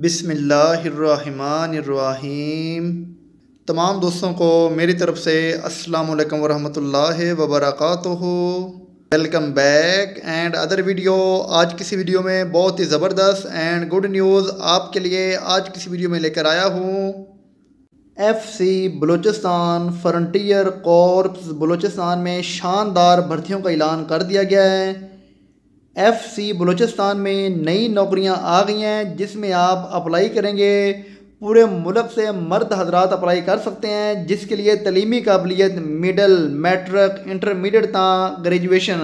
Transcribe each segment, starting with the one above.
बिसमीम तमाम दोस्तों को मेरी तरफ़ से अस्सलाम वालेकुम व वबरकत welcome back and other video आज किसी वीडियो में बहुत ही ज़बरदस्त एंड गुड न्यूज़ आपके लिए आज किसी वीडियो में लेकर आया हूँ F C Balochistan Frontier Corps Balochistan में शानदार भर्तियों का ऐलान कर दिया गया है एफ सी बलूचिस्तान में नई नौकरियां आ गई हैं जिसमें आप अप्लाई करेंगे पूरे मुल्क से मर्द हजरात अप्लाई कर सकते हैं जिसके लिए तलीमी काबिलियत मिडल मैट्रिक इंटरमीडियट था ग्रेजुएशन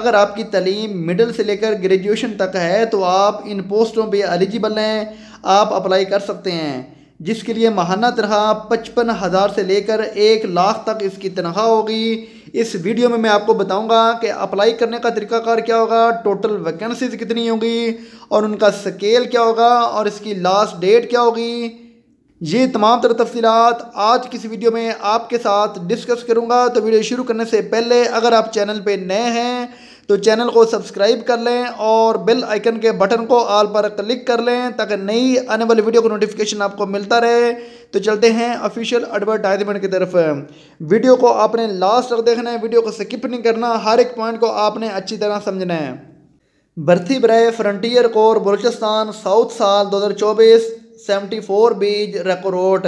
अगर आपकी तलीम मिडल से लेकर ग्रेजुएशन तक है तो आप इन पोस्टों पर एलिजिबल हैं आप अप्लाई कर सकते हैं जिसके लिए माहाना तरह पचपन हज़ार से लेकर एक लाख तक इसकी तनख्वाह होगी इस वीडियो में मैं आपको बताऊंगा कि अप्लाई करने का तरीकाकार क्या होगा टोटल वैकेंसीज कितनी होगी और उनका स्केल क्या होगा और इसकी लास्ट डेट क्या होगी ये तमाम तरह तफसी आज किस वीडियो में आपके साथ डिस्कस करूँगा तो वीडियो शुरू करने से पहले अगर आप चैनल पर नए हैं तो चैनल को सब्सक्राइब कर लें और बेल आइकन के बटन को आल पर क्लिक कर लें ताकि नई आने वाली वीडियो का नोटिफिकेशन आपको मिलता रहे तो चलते हैं ऑफिशियल एडवर्टाइजमेंट की तरफ वीडियो को आपने लास्ट तक देखना है वीडियो को स्किप नहीं करना हर एक पॉइंट को आपने अच्छी तरह समझना है भर्ती बरए फ्रंटियर कोर बलोचिस्तान साउथ साल सेवेंटी फोर बीज रेकोरोट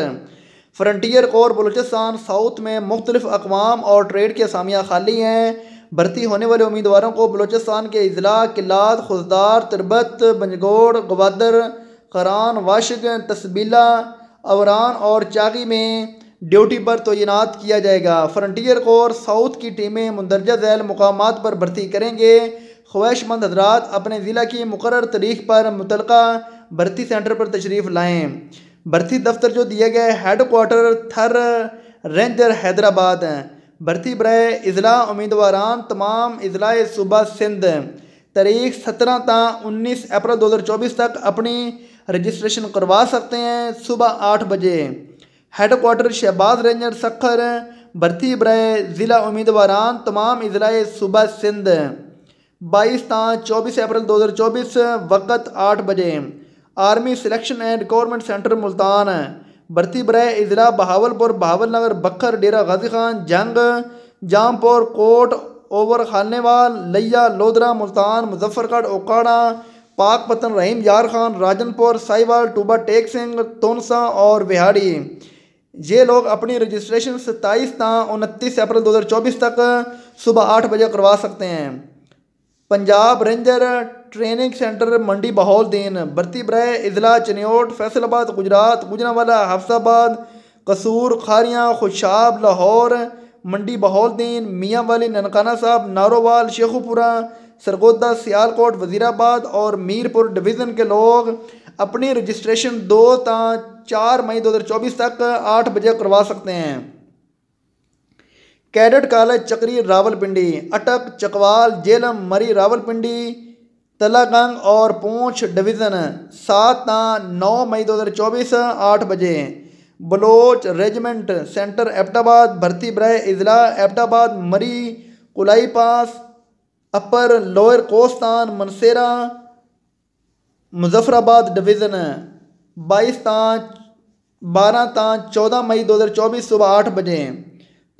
फ्रंटियर कोर बलोचिस्तान साउथ में मुख्तलिफ अकवाम और ट्रेड की असामियाँ खाली हैं भर्ती होने वाले उम्मीदवारों को बलोचिस्तान के अजला किलात खुजदार तिरबत बंजगोड़ गवादर करान वाशिक तस्बीला अवरान और चागी में ड्यूटी पर तैनात किया जाएगा फ्रंटियर कोर साउथ की टीमें मंदरजा झैल मकाम पर भर्ती करेंगे ख्वाहिशमंद हजरात अपने ज़िला की मुकर तारीख पर मुतल भर्ती सेंटर पर तशरीफ़ लाएँ भर्ती दफ्तर जो दिया गया headquarter headquarter Thar ranger Hyderabad हैं भर्ती बरए अजला उम्मीदवारान तमाम इजलाए सूबा सिंध तारीख सत्रह ता उन्नीस अप्रैल दो हज़ार चौबीस तक अपनी रजिस्ट्रेशन करवा सकते हैं सुबह आठ बजे हेडकोार्टर शहबाज रेंजर सखर भर्ती बरए ज़िला उम्मीदवारान तमाम इजलाए सूबा सिंध बाईस तक चौबीस अप्रैल दो हज़ार चौबीस वक़्त आठ बजे army selection and government centre Multan भर्ती बरए इजला बहावलपुर बहावल नगर बखर डेरा गाजी खान जंग जामपुर कोट ओवर खानेवाल लैया लोधरा मुल्तान मुजफ्फरगढ़ ओकाड़ा पाक पतन रहीम यार खान राजनपुर साहिवाल टूबा टेक सिंह तोनसा और बिहाड़ी ये लोग अपनी रजिस्ट्रेशन सत्ताईस ता उनतीस अप्रैल 2024 तक सुबह आठ बजे करवा सकते हैं Punjab ranger training centre Mandi Bahauddin बरती ब्रह अजला चनियोट फैसलाबाद गुजरात गुजरावाला हफ्साबाद कसूर खारियाँ खुशाब लाहौर मंडी बहौलदीन मियाँ वाली ननकाना साहब नारोवाल शेखुपुरा सरगोदा सियालकोट वजीराबाद और मीरपुर डिवीज़न के लोग अपनी रजिस्ट्रेशन दो ता चार मई दो हज़ार चौबीस तक आठ बजे करवा सकते हैं कैडेट कॉलेज चक्री रावलपिंडी अटक चकवाल जेलम मरी रावलपिंडी तलाकंग और पूंछ डिवीज़न सात नौ मई 2024 आठ बजे बलोच रेजिमेंट सेंटर एबटाबाद भर्ती ब्रह इजला एबटाबाद मरी कुलाई पास upper lower Kohistan Mansehra Muzaffarabad division बाईस ता बारह ता चौदह मई 2024 सुबह आठ बजे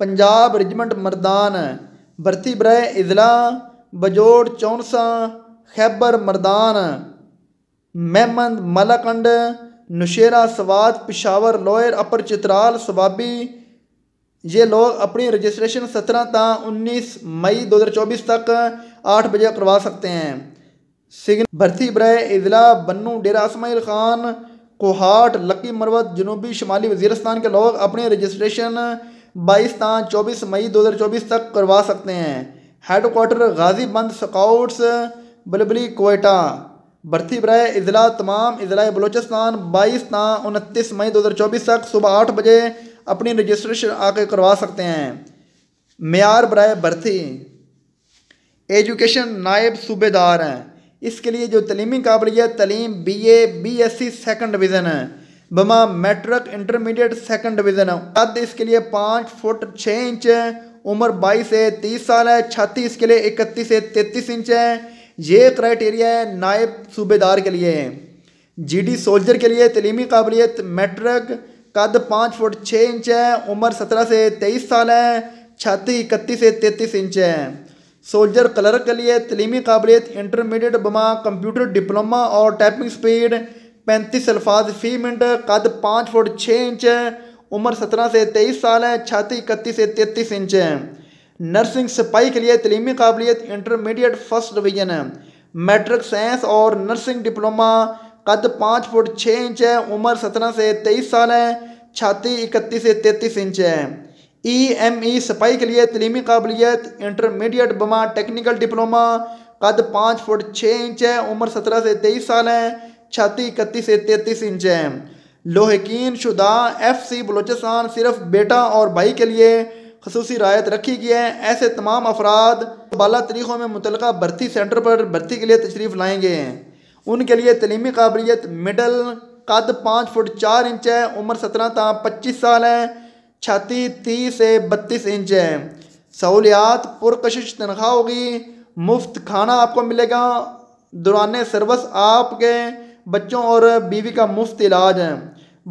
पंजाब रेजिमेंट मरदान भर्ती ब्रह इजला बजोड़ चौनसा खैबर मर्दान मेमंद मलाकंड नशेरा सवात पिशावर लोयर अपर चित्राल सवाबी ये लोग अपनी रजिस्ट्रेशन सत्रह त उन्नीस मई दो हज़ार चौबीस तक आठ बजे करवा सकते हैं सिग्न भर्ती बरए अजला बन्नू डेरा इसमाइल खान कोहाट लकी मरवत जनूबी शुमाली वजीरस्तान के लोग अपनी रजिस्ट्रेशन बाईस त चौबीस मई दो हज़ार चौबीस तक करवा सकते हैं हेडकोार्टर गाजीबंद गाजी बंद स्काउट्स बलबली कोयटा भर्ती ब्राय अजला तमाम अजलाए बलोचिस्तान बाईस ना उनतीस मई दो हज़ार चौबीस तक सुबह आठ बजे अपनी रजिस्ट्रेशन आके करवा सकते हैं मैार ब्राय भर्ती एजुकेशन नायब सूबेदार हैं इसके लिए जो तलीमी काबिलियत तलीम B A B S C second division है बमा मेट्रिक इंटरमीडिएट सेकेंड डिवीज़न है कद इसके लिए पाँच फुट छः इंच है उम्र बाईस से तीस साल है छाती इसके लिए इकतीस से तैतीस इंच है ये क्राइटेरिया है नायब सूबेदार के लिए हैं जीडी सोल्जर के लिए तलीमी काबिलियत मेट्रिक कद पाँच फुट छः इंच है उम्र सत्रह से तेईस साल है छाती इकतीस से तैतीस इंच है सोल्जर क्लर्क के लिए तलीमी काबिलियत इंटरमीडिएट बमा कंप्यूटर डिप्लोमा और टाइपिंग स्पीड पैंतीस अल्फाज फी मिनट कद पाँच फुट छः इंच है उम्र सत्रह से तेईस साल है छाती इकतीस से तैतीस इंच है नर्सिंग सिपाही के लिए तलीमी काबिलियत इंटरमीडिएट फर्स्ट डिवीज़न है मेट्रिक साइंस और नर्सिंग डिप्लोमा कद पाँच फुट छः इंच है उम्र सत्रह से तेईस साल है छाती इकतीस से तैंतीस इंच है ई एम ई सिपाही के लिए तलीमी काबिलियत इंटरमीडिएट बमा टेक्निकल डिप्लोमा कद पाँच फुट छः इंच है उम्र सत्रह से तेईस साल है छाती इकतीस से तैंतीस इंच है लोहकिन शुदा एफ सी बलोचिस्तान सिर्फ बेटा और भाई के लिए खसूस रायत रखी गई है ऐसे तमाम अफराद बाला तरीक़ों में मुतल भर्ती सेंटर पर भर्ती के लिए तशरीफ़ लाए गए हैं उनके लिए तलीमी काबिलियत मिडल कद पाँच फुट चार इंच है उम्र सत्रह तथा पच्चीस साल है छाती तीस से बत्तीस इंच है सहूलियात पुरकशिश तनख्वाह होगी मुफ्त खाना आपको मिलेगा दुरान सर्वस आपके बच्चों और बीवी का मुफ्त इलाज है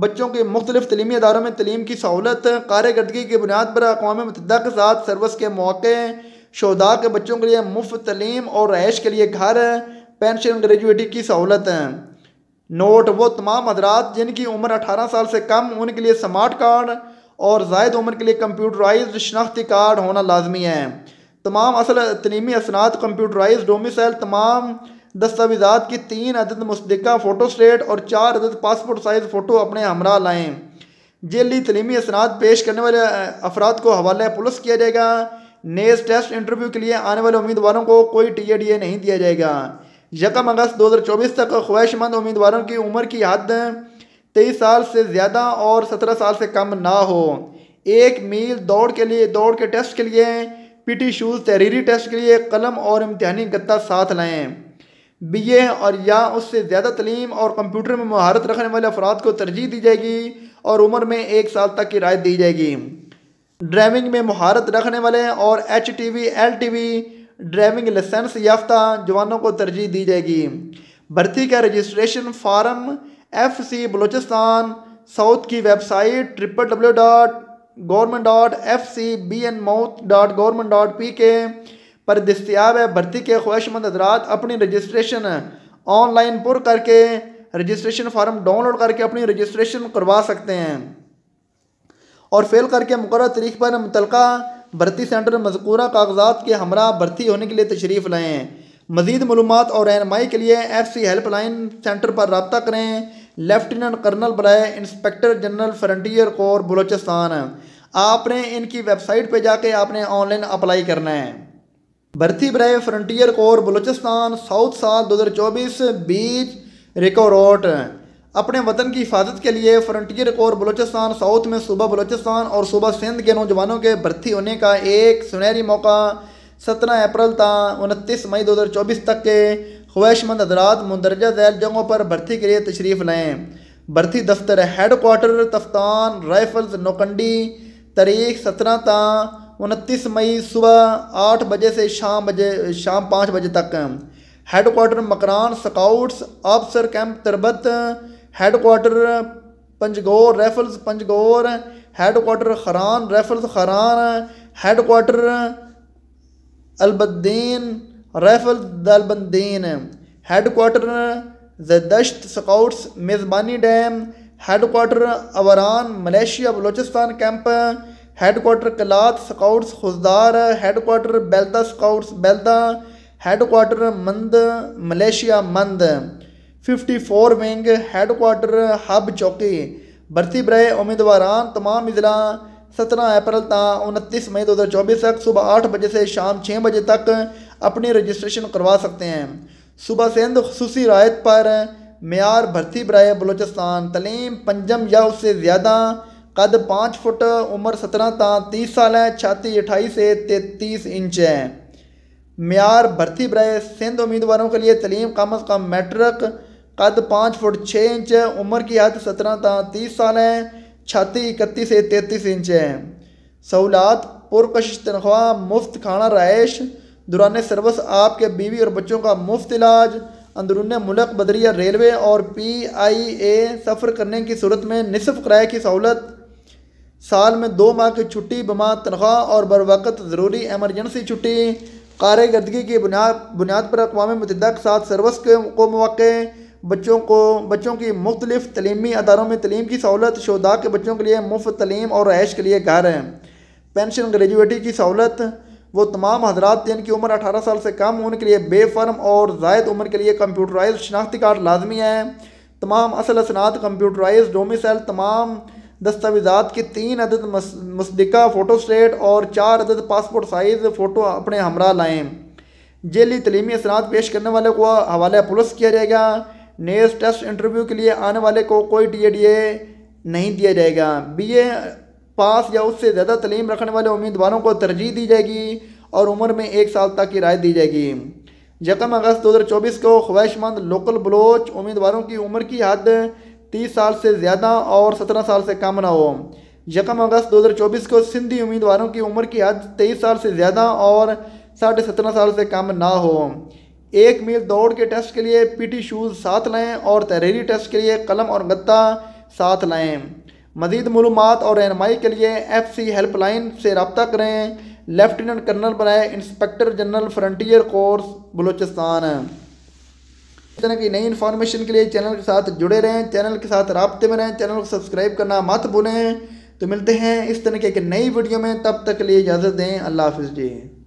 बच्चों के मुख्तलिफ तलीमी इदारों में तलीम की सहूलत कारकर्दगी की बुनियाद पर अकवा मतदा के साथ सर्विस के मौके शोदा के बच्चों के लिए मुफ्त तलीम और रहाइश के लिए घर पेंशन ग्रेजुएटी की सहूलत नोट वो तमाम हजरात जिनकी उम्र अठारह साल से कम उनके लिए स्मार्ट कार्ड और जायद उम्र के लिए कंप्यूटराइज शनाख्ती कार्ड होना लाजमी है तमाम असल तलीमी असनाद कंप्यूटराइज डोमिसल तमाम दस्तावेजात की तीन अदद मुस्दिका फ़ोटो स्टेट और चार अदद पासपोर्ट साइज़ फ़ोटो अपने हमरा लाएँ जेली तलीमी असनाद पेश करने वाले अफराद को हवाले पुलिस किया जाएगा नेस टेस्ट इंटरव्यू के लिए आने वाले उम्मीदवारों को कोई टी ए डी ए नहीं दिया जाएगा यकम अगस्त दो हज़ार चौबीस तक ख्वाहिशमंद उम्मीदवारों की उम्र की हद तेईस साल से ज़्यादा और सत्रह साल से कम ना हो एक मील दौड़ के लिए दौड़ के टेस्ट के लिए पीटी शूज़ तहरीरी टेस्ट के लिए कलम और इम्तहानी गत्ता साथ लाएँ बी ए और या उससे ज़्यादा तलीम और कंप्यूटर में महारत रखने वाले अफराद को तरजीह दी जाएगी और उम्र में एक साल तक की राय दी जाएगी ड्राइविंग में महारत रखने वाले और H T V L T V driving licence याफ्ता जवानों को तरजीह दी जाएगी भर्ती का registration form F C Balochistan south की website triple W dot government dot F C B N माउथ dot government dot P K पर दस्तियाब है भर्ती के ख्वाहिशमंद हजरात अपनी रजिस्ट्रेशन ऑनलाइन पुर करके रजिस्ट्रेशन फार्म डाउनलोड करके अपनी रजिस्ट्रेशन करवा सकते हैं और फेल करके मुकर तरीक़ पर मुतल भर्ती सेंटर मजकूरा कागजात के हमरा भर्ती होने के लिए तशरीफ़ लाएँ मज़ीद मालूम और रहनमाई के लिए एफ सी हेल्पलाइन सेंटर पर रबता करें लेफ्टिनेंट कर्नल बरए inspector general Frontier Corps Balochistan आपने इनकी वेबसाइट पर जाके आपने ऑनलाइन अप्लाई करना है भर्ती ब्राय फ्रंटियर कोर बलूचिस्तान साउथ साल 2024 बीच रिकोरोट अपने वतन की हिफाजत के लिए फ्रंटियर कोर बलूचिस्तान साउथ में सुबह बलूचिस्तान और सुबह सिंध के नौजवानों के भर्ती होने का एक सुनहरी मौका सत्रह अप्रैल ता उनतीस मई 2024 तक के ख्वाहिशमंद हजरात मंदरजा जैल जगहों पर भर्ती के लिए तशरीफ़ लाएँ भर्ती दफ्तर हेडकोार्टर तफ्तान राइफल्स नोकंडी तारीख सत्रह ता उनतीस मई सुबह आठ बजे से शाम बजे शाम पाँच बजे तक headquarter Makran scouts officer camp Turbat headquarter Panjgur rifles Panjgur headquarter Kharan rifles Kharan headquarter अलबद्दीन रेफल्स दलबद्दीन हेड क्वार्टर जदश्त स्काउट्स मेज़बानी डैम headquarter Awaran militia Balochistan camp headquarter Kalat scouts Khuzdar headquarter बेलदा स्काउट्स बेलदा headquarter Mand militia Mand fifty four wing headquarter Hub Chowki भर्ती बरए उम्मीदवारान तमाम इजला सत्रह अप्रैल तक उनतीस मई दो हज़ार चौबीस तक सुबह आठ बजे से शाम छः बजे तक अपनी रजिस्ट्रेशन करवा सकते हैं सुबह सिंध खसूसी रायत पर मैार भर्ती बरए बलोचिस्तान तलीम पंजम या उससे ज़्यादा कद पाँच फुट उम्र सत्रह ता तीस साल हैं छाती अठाई से तैतीस इंच हैं मैार भर्ती बरए सिंध उम्मीदवारों के लिए तलीम कम अज़ कम मैट्रिक कद पाँच फुट छः इंच है उम्र की हद सत्रह तां तीस साल है छाती इकतीस से तैतीस इंच है सहूलत पुरकश तनख्वाह मुफ्त खाना रहायश दुरान सर्वस आपके बीवी और बच्चों का मुफ्त इलाज अंदरून मुलक बदरिया रेलवे और पी आई ए सफ़र करने की सूरत में निसफ़ किराए की सहूलत साल में दो माह की छुट्टी बमा तनख्वाह और बर वक्त ज़रूरी एमरजेंसी छुट्टी कारदगी की बुनियाद बुनियाद पर अकवा मतदा के साथ सर्वस के को मौक़े बच्चों को बच्चों की मुख्तलिफ तलीमी अदारों में तलीम की सहूलत शोदा के बच्चों के लिए मुफ्त तलीम और रहाइश के लिए घर हैं पेंशन ग्रेजुएटी की सहूलत वो तमाम हजरात जिनकी उम्र अठारह साल से कम उनके लिए बेफर्म और जायद उम्र के लिए कंप्यूटराइज शनाख्ती कार्ड लाजमी है तमाम असल असनात कंप्यूटराइज डोमिसल तमाम दस्तावेजात के तीन अदद मुस्दिका फ़ोटोस्टेट और चार अदद पासपोर्ट साइज़ फ़ोटो अपने हमरा लाएँ जेली तलीमी असरात पेश करने वाले को हवाले पुलिस किया जाएगा नेस टेस्ट इंटरव्यू के लिए आने वाले को कोई डी ए नहीं दिया जाएगा बी ए पास या उससे ज़्यादा तलीम रखने वाले उम्मीदवारों को तरजीह दी जाएगी और उम्र में एक साल तक की राय दी जाएगी यकम अगस्त दो हज़ार चौबीस को ख्वाहिशमंद लोकल बलोच उम्मीदवारों की उम्र की हद तीस साल से ज़्यादा और सत्रह साल से कम ना हो यकम अगस्त 2024 को सिंधी उम्मीदवारों की उम्र की हद तेईस साल से ज़्यादा और साढ़े सत्रह साल से कम ना हो एक मील दौड़ के टेस्ट के लिए पीटी शूज़ साथ लाएँ और तहरीरी टेस्ट के लिए कलम और गत्ता साथ लाएँ मजीद मालूम और रहनमाई के लिए एफ सी हेल्पलाइन से रबता करें लेफ्टिनेंट कर्नल बनाए inspector general Frontier Corps Balochistan इस तरह की नई इन्फॉर्मेशन के लिए चैनल के साथ जुड़े रहें चैनल के साथ रबते में रहें चैनल को सब्सक्राइब करना मत भूलें तो मिलते हैं इस तरह के एक नई वीडियो में तब तक के लिए इजाज़त दें अल्लाह हाफिज़ जी